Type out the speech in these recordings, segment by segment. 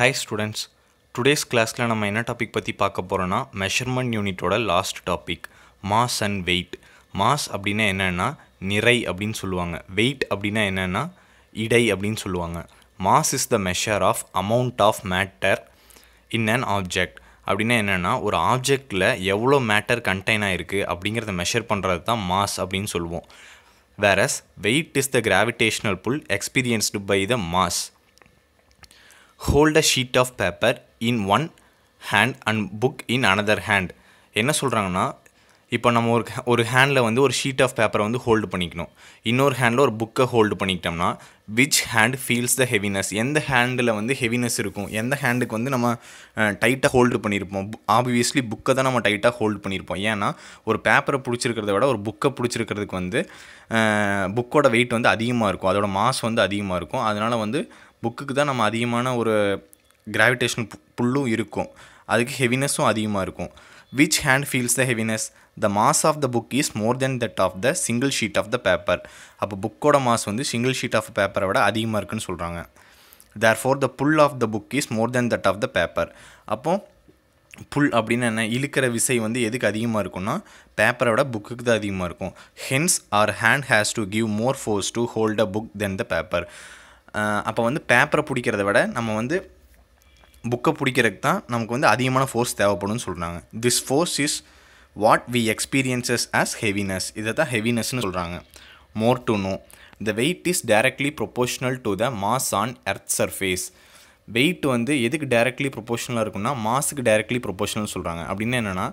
Hi students today's கிளாஸில் நம்ம என்ன டாபிக் பற்றி பார்க்க போகிறோன்னா மெஷர்மெண்ட் யூனிட்டோட last topic mass and weight mass அப்படின்னா என்னென்னா நிறை அப்படின்னு சொல்லுவாங்க வெயிட் அப்படின்னா என்னென்னா இடை அப்படின்னு சொல்லுவாங்க mass is the measure of amount of matter in an object அப்படின்னா என்னென்னா ஒரு ஆப்ஜெக்டில் எவ்வளோ மேட்டர் கண்டெயின் ஆகிருக்கு அப்படிங்கிறத மெஷர் பண்ணுறது தான் மாஸ் அப்படின்னு சொல்லுவோம் whereas weight is the gravitational pull experienced by the mass hold a sheet of paper in one hand and book in another hand என்ன சொல்கிறாங்கன்னா இப்போ நம்ம ஒரு ஒரு ஹேண்டில் வந்து ஒரு ஷீட் ஆஃப் பேப்பரை வந்து ஹோல்டு பண்ணிக்கணும் இன்னொரு ஹேண்டில் ஒரு புக்கை ஹோல்டு பண்ணிக்கிட்டோம்னா which hand feels the heaviness எந்த ஹேண்டில் வந்து ஹெவினஸ் இருக்கும் எந்த ஹேண்டுக்கு வந்து நம்ம டைட்டாக ஹோல்டு பண்ணியிருப்போம் ஆப்வியஸ்லி புக்கை தான் நம்ம டைட்டாக ஹோல்டு பண்ணியிருப்போம் ஏன்னா ஒரு பேப்பரை பிடிச்சிருக்கிறத விட ஒரு புக்கை பிடிச்சிருக்கிறதுக்கு வந்து புக்கோட வெயிட் வந்து அதிகமாக இருக்கும் அதோட மாஸ் வந்து அதிகமாக இருக்கும் அதனால் வந்து புக்குக்கு தான் நம்ம அதிகமான ஒரு கிராவிடேஷன் புல்லும் இருக்கும் அதுக்கு ஹெவினஸும் அதிகமாக இருக்கும் which hand feels the heaviness the mass of the book is more then that of the single sheet of the paper அப்போ புக்கோட மாஸ் வந்து சிங்கிள் ஷீட் ஆஃப் பேப்பரை விட அதிகமாக இருக்குன்னு சொல்கிறாங்க therefore the pull of the book is more then that of the paper அப்போது pull அப்படின்னு என்ன இழுக்கிற விசை வந்து எதுக்கு அதிகமாக இருக்கும்னா பேப்பரை விட புக்குக்கு தான் அதிகமாக இருக்கும் hence our hand has to give more force to hold a book than the paper அப்போ வந்து பேப்பரை பிடிக்கிறத விட நம்ம வந்து புக்கை பிடிக்கிறதுக்கு தான் நமக்கு வந்து அதிகமான ஃபோர்ஸ் தேவைப்படும்னு சொல்கிறாங்க this force is what we experiences as heaviness இதை தான் ஹெவினஸ்னு சொல்கிறாங்க more to know the weight is directly proportional to the mass on earth surface weight வந்து எதுக்கு டைரக்ட்லி ப்ரொபோஷனலாக இருக்குன்னா மாஸுக்கு டைரக்ட்லி ப்ரொபோஷனல் சொல்கிறாங்க அப்படின்னு என்னென்னா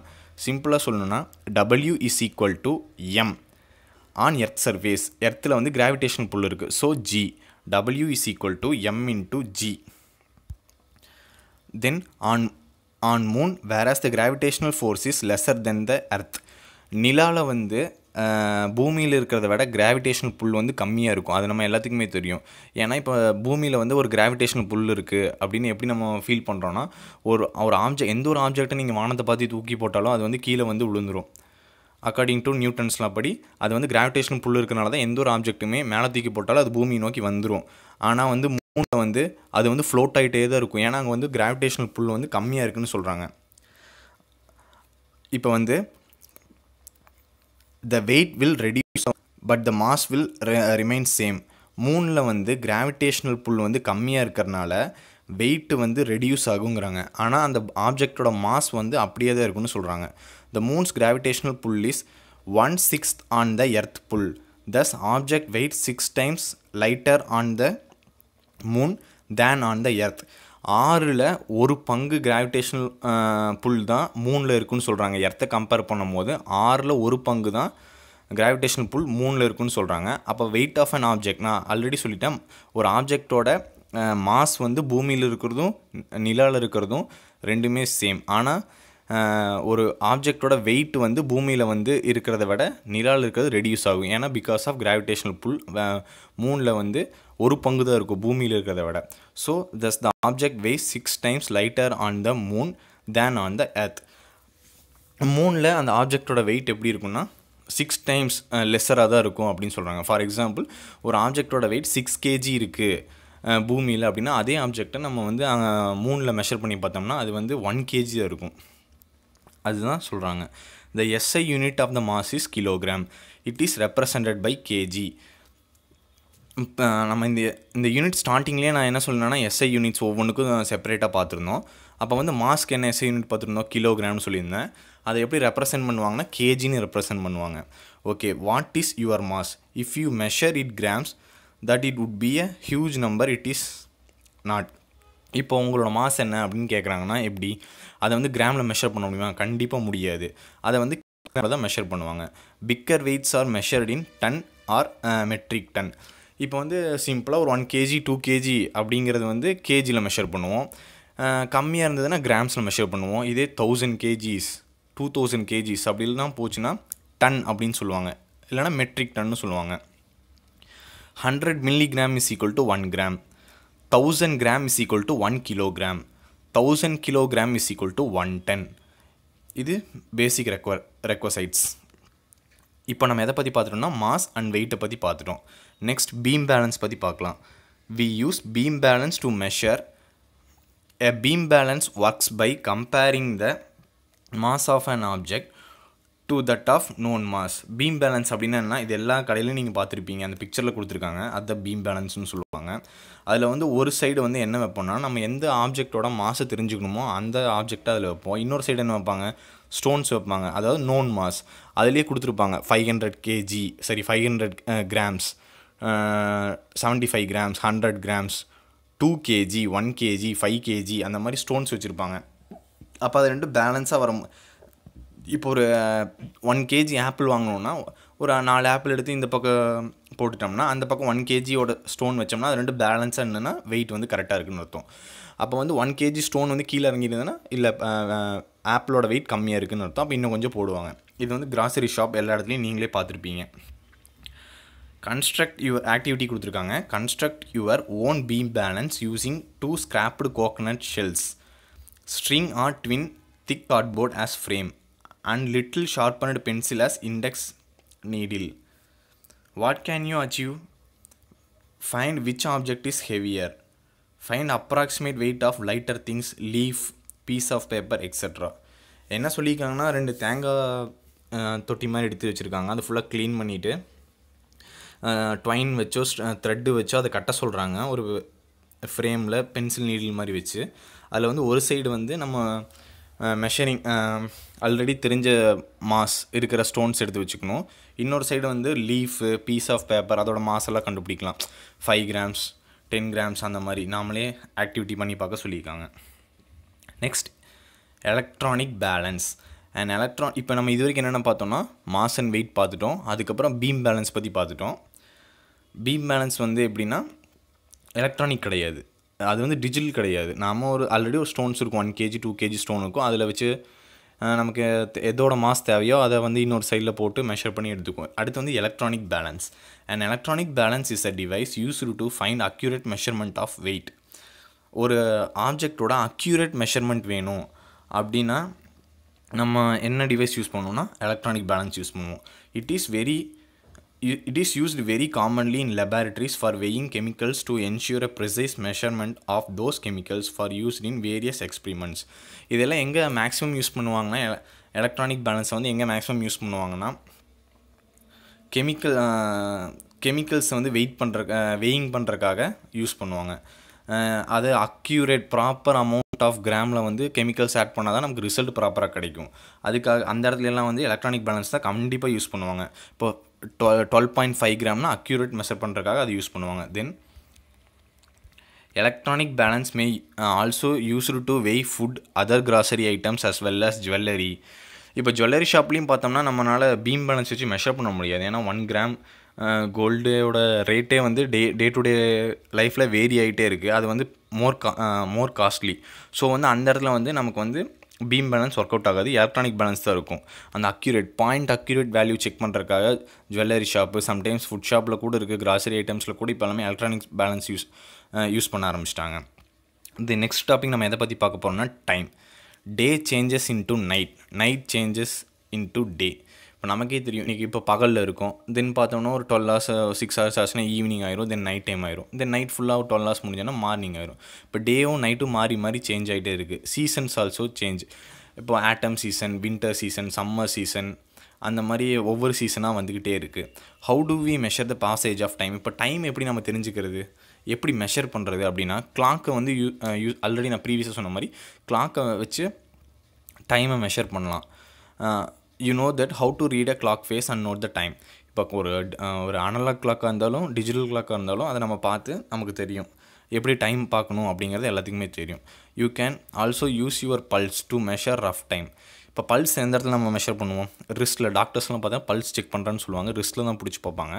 சிம்பிளாக சொல்லணுன்னா W is equal to M on earth surface எர்த்தில் வந்து கிராவிடேஷன் புல் இருக்குது so g W is equal to M into G. Then on, on moon, whereas the gravitational force is lesser than the earth. நிலாவில் வந்து பூமியில் இருக்கிறத விட gravitational pull வந்து கம்மியாக இருக்கும் அது நம்ம எல்லாத்துக்குமே தெரியும் ஏன்னா இப்போ பூமியில் வந்து ஒரு கிராவிடேஷனல் புல் இருக்குது அப்படின்னு எப்படி நம்ம ஃபீல் பண்ணுறோன்னா ஒரு ஒரு ஆப்ஜெக்ட் எந்த ஒரு ஆப்ஜெக்ட்டை நீங்கள் வானத்தை பார்த்து தூக்கி போட்டாலும் அது வந்து கீழே வந்து விழுந்துடும் அக்கார்டிங் டு நியூட்டன்ஸ்லாம் படி அது வந்து கிராவிடேஷன் புல் இருக்கிறனால தான் எந்த ஒரு ஆப்ஜெக்ட்டுமே மேலே தூக்கி போட்டாலும் அது பூமி நோக்கி வந்துடும் ஆனால் வந்து மூணில் வந்து அது வந்து ஃப்ளோட் ஆகிட்டே தான் இருக்கும் ஏன்னா அங்கே வந்து கிராவிடேஷனல் புல் வந்து கம்மியாக இருக்குன்னு சொல்கிறாங்க இப்போ வந்து the weight will reduce but the mass will remain same மூணில் வந்து கிராவிடேஷ்னல் புல் வந்து கம்மியாக இருக்கிறனால வெயிட்டு வந்து ரெடியூஸ் ஆகுங்கிறாங்க ஆனால் அந்த ஆப்ஜெக்டோட மாஸ் வந்து அப்படியே தான் இருக்குன்னு சொல்கிறாங்க the moon's gravitational pull is one sixth on the earth pull thus object weight six times lighter on the moon than on the earth ஆறில் ஒரு பங்கு கிராவிடேஷனல் புல் தான் மூணில் இருக்குன்னு சொல்கிறாங்க எர்த்தை கம்பேர் பண்ணும்போது ஆறில் ஒரு பங்கு தான் கிராவிடேஷனல் புல் மூணில் இருக்குன்னு சொல்கிறாங்க அப்போ வெயிட் ஆஃப் அன் ஆப்ஜெக்ட் நான் ஆல்ரெடி சொல்லிட்டேன் ஒரு ஆப்ஜெக்டோட மாஸ் வந்து பூமியில் இருக்கிறதும் நிலாவில் இருக்கிறதும் ரெண்டுமே சேம் ஆனால் ஒரு ஆப்ஜெக்டோட வெயிட் வந்து பூமியில் வந்து இருக்கிறத விட நிலாவில் இருக்கிறது ரெடியூஸ் ஆகும் ஏன்னா பிகாஸ் ஆஃப் கிராவிடேஷனல் புல் மூணில் வந்து ஒரு பங்கு தான் இருக்கும் பூமியில் இருக்கிறத விட so thus the object weight six times lighter on the moon than on the earth மூனில் அந்த ஆப்ஜெக்டோட வெயிட் எப்படி இருக்குன்னா சிக்ஸ் டைம்ஸ் லெஸ்ஸராக தான் இருக்கும் அப்படின்னு சொல்கிறாங்க ஃபார் எக்ஸாம்பிள் ஒரு ஆப்ஜெக்டோட வெயிட் சிக்ஸ் கேஜி இருக்குது பூமியில் அப்படின்னா அதே ஆப்ஜெக்டை நம்ம வந்து மூணில் மெஷர் பண்ணி பார்த்தோம்னா அது வந்து ஒன் கேஜி தான் இருக்கும் அதுதான் சொல்கிறாங்க the SI unit of the mass is kilogram it is represented by kg நம்ம இந்த இந்த யூனிட் ஸ்டார்டிங்லேயே நான் என்ன சொல்லணுன்னா எஸ்ஐ யூனிட்ஸ் ஒவ்வொன்றுக்கும் செப்பரேட்டாக பார்த்துருந்தோம் அப்போ வந்து மாஸ்க்கு என்ன எஸ்ஐ யூனிட் பார்த்துருந்தோம் கிலோகிராம்னு சொல்லியிருந்தேன் அதை எப்படி ரெப்ரசென்ட் பண்ணுவாங்கன்னா கேஜின்னு ரெப்ரசென்ட் பண்ணுவாங்க okay what is your mass if you measure it grams that it would be a huge number it is not இப்போ உங்களோட மாஸ் என்ன அப்படின்னு கேட்குறாங்கன்னா எப்படி அதை வந்து கிராமில் மெஷர் பண்ண முடியுமா கண்டிப்பாக முடியாது அதை வந்து தான் மெஷர் பண்ணுவாங்க bigger weights are measured in ton or metric ton இப்போ வந்து சிம்பிளாக ஒரு ஒன் கேஜி டூ கேஜி அப்படிங்கிறது வந்து கேஜியில் மெஷர் பண்ணுவோம் கம்மியாக இருந்ததுன்னா கிராம்ஸில் மெஷர் பண்ணுவோம் இதே thousand kgs two thousand kgs அப்படிலாம் போச்சுன்னா டன் அப்படின்னு சொல்லுவாங்க இல்லைனா மெட்ரிக் டன்னு சொல்லுவாங்க hundred milligram is equal to one gram thousand gram is equal to one kilogram thousand kilogram is equal to one ton இது பேசிக் ரெக்வ ரெக்வசைட்ஸ் இப்போ நம்ம எதை பற்றி பார்த்துட்டோம்னா மாஸ் அண்ட் வெயிட்டை பற்றி பார்த்துட்டோம் நெக்ஸ்ட் பீம் பேலன்ஸ் பற்றி பார்க்கலாம் we use beam balance to measure a beam balance works by comparing the mass of an object to that of known mass beam balance அப்படின்னா என்ன இது எல்லா கடையிலையும் நீங்கள் பார்த்துருப்பீங்க அந்த பிக்சரில் கொடுத்துருக்காங்க அதை பீம் பேலன்ஸ்னு சொல்லுவாங்க அதில் வந்து ஒரு சைடு வந்து என்ன வைப்போம்னா நம்ம எந்த ஆப்ஜெக்டோட மாசை தெரிஞ்சுக்கணுமோ அந்த ஆப்ஜெக்டை அதில் வைப்போம் இன்னொரு சைடு என்ன வைப்பாங்க ஸ்டோன்ஸ் வைப்பாங்க அதாவது நோன் மாஸ் அதிலே கொடுத்துருப்பாங்க ஃபைவ் ஹண்ட்ரட் கேஜி சரி five hundred grams seventy five grams hundred grams two kg one kg five kg அந்த மாதிரி ஸ்டோன்ஸ் வச்சுருப்பாங்க அப்போ அது ரெண்டு பேலன்ஸாக வரும் இப்போ ஒரு ஒன் கேஜி ஆப்பிள் வாங்கணுன்னா ஒரு நாலு ஆப்பிள் எடுத்து இந்த பக்கம் போட்டுட்டோம்னா அந்த பக்கம் ஒன் கேஜியோட ஸ்டோன் வச்சோம்னா அது ரெண்டு பேலன்ஸாக என்னென்னா வெயிட் வந்து கரெக்டாக இருக்குன்னு அர்த்தம் அப்போ வந்து ஒன் கேஜி ஸ்டோன் வந்து கீழே இறங்கியிருந்ததுன்னா இல்லை ஆப்பிளோட வெயிட் கம்மியாக இருக்குன்னு அர்த்தம் அப்போ இன்னும் கொஞ்சம் போடுவாங்க இது வந்து கிராசரி ஷாப் எல்லா இடத்துலையும் நீங்களே பார்த்துருப்பீங்க கன்ஸ்ட்ரக்ட் யுவர் ஆக்டிவிட்டி கொடுத்துருக்காங்க construct your own beam balance using two scraped coconut shells string or twine thick cardboard as frame and little sharpened pencil as index needle what can you achieve Find which object is heavier Find approximate weight of lighter things leaf piece of paper etc. என்ன சொல்லியிருக்காங்கன்னா ரெண்டு தேங்காய் தொட்டி மாதிரி எடுத்து வச்சுருக்காங்க அது ஃபுல்லாக க்ளீன் பண்ணிவிட்டு ட்வைன் வச்சோ த்ரெட்டு வச்சோ அதை கட்ட சொல்கிறாங்க ஒரு ஃப்ரேமில் பென்சில் நீடில் மாதிரி வச்சு அதில் வந்து ஒரு சைடு வந்து நம்ம மெஷரிங் ஆல்ரெடி தெரிஞ்ச மாஸ் இருக்கிற ஸ்டோன்ஸ் எடுத்து வச்சுக்கணும் இன்னொரு சைடு வந்து லீஃபு பீஸ் ஆஃப் பேப்பர் அதோட மாஸெல்லாம் கண்டுபிடிக்கலாம் ஃபைவ் கிராம்ஸ் டென் கிராம்ஸ் அந்த மாதிரி நாமளே ஆக்டிவிட்டி பண்ணி பார்க்க சொல்லியிருக்காங்க next electronic balance and electron இப்போ நம்ம இது வரைக்கும் என்னென்ன பார்த்தோம்னா மாஸ் அண்ட் வெயிட் பார்த்துட்டோம் அதுக்கப்புறம் பீம் பேலன்ஸ் பற்றி பார்த்துட்டோம் பீம் பேலன்ஸ் வந்து எப்படின்னா எலக்ட்ரானிக் கிடையாது அது வந்து டிஜிட்டல் கிடையாது நாம் ஒரு ஆல்ரெடி ஒரு ஸ்டோன்ஸ் இருக்கும் one kg two kg stone இருக்கும் அதில் வச்சு நமக்கு எதோட மாஸ் தேவையோ அதை வந்து இன்னொரு சைடில் போட்டு மெஷர் பண்ணி எடுத்துக்குவோம் அடுத்து வந்து electronic balance and electronic balance is a device use to find accurate measurement of weight ஒரு ஆப்ஜெக்டோட அக்யூரேட் மெஷர்மெண்ட் வேணும் அப்படின்னா நம்ம என்ன டிவைஸ் யூஸ் பண்ணோம்னா எலக்ட்ரானிக் பேலன்ஸ் யூஸ் பண்ணுவோம் it is very it is used very commonly in laboratories for weighing chemicals to ensure a precise measurement of those chemicals for used in various experiments இதெல்லாம் எங்கே maximum use பண்ணுவாங்கன்னா electronic பேலன்ஸை வந்து எங்கே maximum use பண்ணுவாங்கன்னா chemical கெமிக்கல்ஸை வந்து weight பண்ணுற வெயிங் பண்ணுறக்காக யூஸ் பண்ணுவாங்க அது அக்யூரேட் ப்ராப்பர் அமௌண்ட் ஆஃப் கிராமில் வந்து கெமிக்கல்ஸ் ஆட் பண்ணால் தான் நமக்கு ரிசல்ட் ப்ராப்பராக கிடைக்கும் அதுக்காக அந்த இடத்துலலாம் வந்து எலக்ட்ரானிக் பேலன்ஸ் தான் கண்டிப்பாக யூஸ் பண்ணுவாங்க இப்போ டுவெல் டுவெல் பாயிண்ட் ஃபைவ் கிராம்னா அக்யூரேட் மெஷர் பண்ணுறதுக்காக அது யூஸ் பண்ணுவாங்க then electronic balance may also used to weigh food other grocery items as well as jewelry இப்போ ஜுவல்லரி ஷாப்லேயும் பார்த்தோம்னா நம்மளால் பீம் பேலன்ஸ் வச்சு மெஷர் பண்ண முடியாது ஏன்னா ஒன் கிராம் கோல்டோட ரேட்டே வந்து டே டே டு டே லைஃப்பில் வேரி ஆகிட்டே இருக்குது அது வந்து மோர் கா மோர் காஸ்ட்லி ஸோ வந்து அந்த இடத்துல வந்து நமக்கு வந்து பீம் பேலன்ஸ் ஒர்க் அவுட் ஆகாது எலக்ட்ரானிக் பேலன்ஸ் தான் இருக்கும் அந்த accurate point accurate value check பண்ணுறதுக்காக ஜுவல்லரி ஷாப்பு சம்டைம்ஸ் ஃபுட் ஷாப்பில் கூட இருக்குது கிராசரி ஐட்டம்ஸில் கூட இப்போ எல்லாமே எலக்ட்ரானிக்ஸ் பேலன்ஸ் யூஸ் யூஸ் பண்ண ஆரம்பிச்சிட்டாங்க இந்த நெக்ஸ்ட் டாபிக் நம்ம எதை பற்றி பார்க்க போகிறோம்னா time day changes into night night changes into day இப்போ நமக்கே தெரியும் இன்றைக்கி இப்போ பகலில் இருக்கும் தென் பார்த்தோம்னா ஒரு டுவெல் ஹவர்ஸ் சிக்ஸ் ஹவர்ஸ் ஆச்சுன்னா ஈவினிங் ஆயிரும் தென் நைட் டைம் ஆயிரும் தென் நைட் ஃபுல்லாக ஒரு டுவெல் ஹவர்ஸ் முடிஞ்சோன்னா மார்னிங் ஆயிரும் இப்போ டேவும் நைட்டும் மாறி மாறி சேஞ்ச் ஆகிட்டே இருக்குது சீசன்ஸ் ஆல்சோ சேஞ்ச் இப்போ autumn season winter season summer season அந்த மாதிரி ஒவ்வொரு சீசனாக வந்துக்கிட்டே இருக்குது how do we measure the passage of time இப்போ டைம் எப்படி நம்ம தெரிஞ்சுக்கிறது எப்படி மெஷர் பண்ணுறது அப்படின்னா கிளாக்கை வந்து யூ யூ ஆல்ரெடி நான் ப்ரீவியஸாக சொன்ன மாதிரி கிளாக்கை வச்சு டைமை மெஷர் பண்ணலாம் you know that how to read a clock face and note the time இப்போ ஒரு ஒரு அனலாக் கிளாக்காக இருந்தாலும் டிஜிட்டல் கிளாக்காக இருந்தாலும் அதை நம்ம பார்த்து நமக்கு தெரியும் எப்படி டைம் பார்க்கணும் அப்படிங்கிறது எல்லாத்துக்குமே தெரியும் you can also use your pulse to measure rough time இப்போ பல்ஸ் எந்த இடத்துல நம்ம மெஷர் பண்ணுவோம் ரிஸ்ட்டில் டாக்டர்ஸ்லாம் பார்த்தா பல்ஸ் செக் பண்ணுறேன்னு சொல்லுவாங்க ரிஸ்ட்டில் தான் பிடிச்சி பார்ப்பாங்க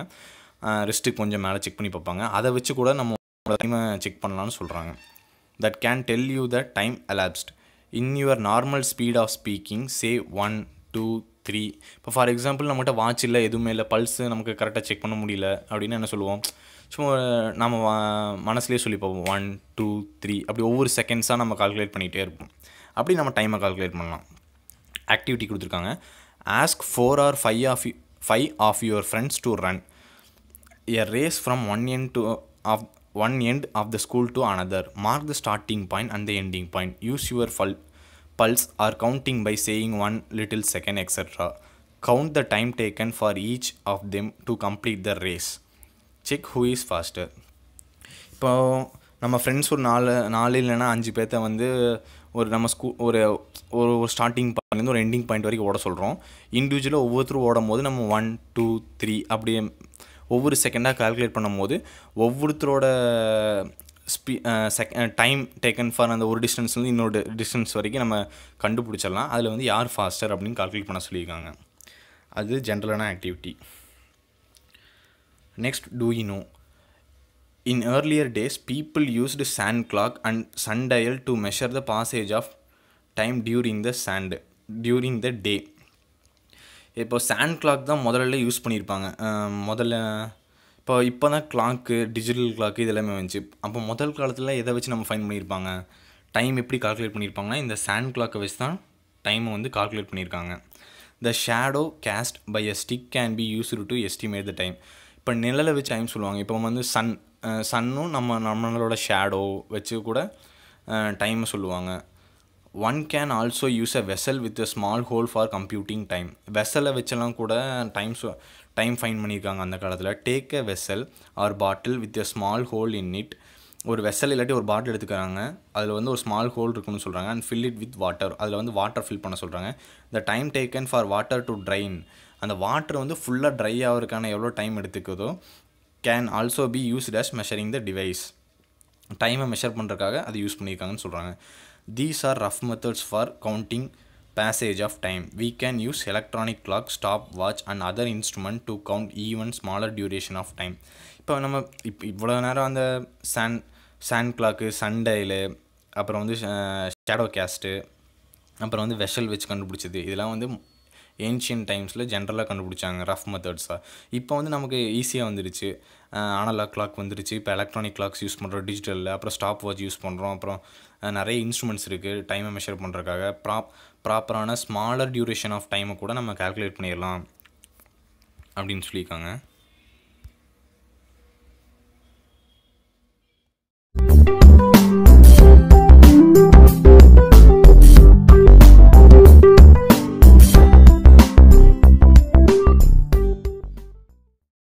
ரிஸ்ட்டுக்கு கொஞ்சம் மேலே செக் பண்ணி பார்ப்பாங்க அதை வச்சு கூட நம்ம டைமை செக் பண்ணலான்னு சொல்கிறாங்க that can tell you the time elapsed in your normal speed of speaking say one two three இப்போ ஃபார் எக்ஸாம்பிள் நம்மகிட்ட வாட்ச் இல்லை எதுவுமே இல்லை பல்ஸு நமக்கு கரெக்டாக செக் பண்ண முடியல அப்படின்னு என்ன சொல்லுவோம் சும்மா நம்ம மனசுலேயே சொல்லி பார்ப்போம் ஒன் டூ த்ரீ அப்படி ஒவ்வொரு செகண்ட்ஸாக நம்ம கால்குலேட் பண்ணிகிட்டே இருப்போம் அப்படி நம்ம டைமை கால்குலேட் பண்ணலாம் ஆக்டிவிட்டி கொடுத்துருக்காங்க ask four or five of five of your friends to run a race from one end to of one end of the school to another mark the starting point and the ending point use your ஃபல் pulse or counting by saying one little second etc. Count the time taken for each of them to complete the race. Check who is faster இப்போ நம்ம friends ஒரு நாலு நாலு இல்லைன்னா அஞ்சு பேர்த்த வந்து ஒரு நம்ம ஸ்கூ ஒரு ஒரு ஸ்டார்டிங் பாயிண்ட்லேருந்து ஒரு எண்டிங் பாயிண்ட் வரைக்கும் ஓட சொல்கிறோம் இண்டிவிஜுவலாக ஒவ்வொருத்தரும் ஓடும் போது நம்ம ஒன் டூ த்ரீ அப்படியே ஒவ்வொரு செகண்டாக கால்குலேட் பண்ணும்போது ஒவ்வொருத்தரோட ஸ்பீ செக் டைம் டேக்கன் ஃபார் அந்த ஒரு டிஸ்டன்ஸ்லேருந்து இன்னொரு டிஸ்டன்ஸ் வரைக்கும் நம்ம கண்டுபிடிச்சிடலாம் அதில் வந்து யார் ஃபாஸ்டர் அப்படின்னு கால்குலேட் பண்ண சொல்லியிருக்காங்க அது ஜென்ரலான ஆக்டிவிட்டி நெக்ஸ்ட் டூ இனோ in earlier days people used sand clock and sun to measure the passage of time during the sand during the day இப்போ சேண்ட் கிளாக் தான் முதல்ல யூஸ் பண்ணியிருப்பாங்க முதல்ல இப்போ இப்போ தான் கிளாக்கு டிஜிட்டல் கிளாக்கு இது எல்லாமே வந்துச்சு அப்போ முதல் காலத்தில் எதை வச்சு நம்ம ஃபைன் பண்ணியிருப்பாங்க டைம் எப்படி கால்குலேட் பண்ணியிருப்பாங்கன்னா இந்த சேண்ட் கிளாக்கை வச்சு தான் டைமை வந்து கால்குலேட் பண்ணியிருக்காங்க the shadow cast by a stick can be use to estimate the time இப்போ நிழலை வச்சு டைம் சொல்லுவாங்க இப்போ வந்து சன் சன்னும் நம்ம நம்மளோட ஷேடோ வச்சு கூட டைமை சொல்லுவாங்க one can also use a vessel with a small hole for computing time வெசலை வச்செல்லாம் கூட டைம் டைம் ஃபைன் பண்ணியிருக்காங்க அந்த காலத்தில் take a vessel or bottle with a small hole in it ஒரு வெசல் இல்லாட்டி ஒரு பாட்டில் எடுத்துக்கிறாங்க அதில் வந்து ஒரு ஸ்மால் ஹோல் இருக்குன்னு சொல்கிறாங்க and fill it with water அதில் வந்து வாட்டர் ஃபில் பண்ண சொல்கிறாங்க the time taken for water to drain அந்த வாட்டர் வந்து ஃபுல்லாக ட்ரை ஆகிறதுக்கான எவ்வளோ டைம் எடுத்துக்குதோ can also be used as measuring the device டைமை மெஷர் பண்ணுறதுக்காக அதை யூஸ் பண்ணியிருக்காங்கன்னு சொல்கிறாங்க These are rough methods for counting passage of time. We can use electronic clock, stop watch and other instrument to count even smaller duration of time. இப்போ நம்ம இப் இவ்வளோ நேரம் அந்த சாண்ட் சாண்ட் கிளாக்கு சண்டைலு அப்புறம் வந்து ஷேடோ கேஸ்ட்டு அப்புறம் வந்து வெஷல் வச்சு கண்டுபிடிச்சது இதெல்லாம் வந்து ஏன்ஷியன் டைம்ஸில் ஜென்ரலாக கண்டுபிடிச்சாங்க ரஃப் மெத்தட்ஸாக இப்போ வந்து நமக்கு ஈஸியாக வந்துருச்சு ஆனலாக் கிளாக் வந்துருச்சு இப்போ எலக்ட்ரானிக் கிளாக்ஸ் யூஸ் பண்ணுறோம் டிஜிட்டலில் அப்புறம் ஸ்டாப் வாட்ச் யூஸ் பண்ணுறோம் அப்புறம் நிறைய இன்ஸ்ட்ருமெண்ட்ஸ் இருக்குது டைமை மெஷர் பண்ணுறதுக்காக ப்ராப் ப்ராப்பரான ஸ்மாலர் டியூரேஷன் ஆஃப் டைமை கூட நம்ம கால்குலேட் பண்ணிடலாம் அப்படின்னு சொல்லியிருக்காங்க thank you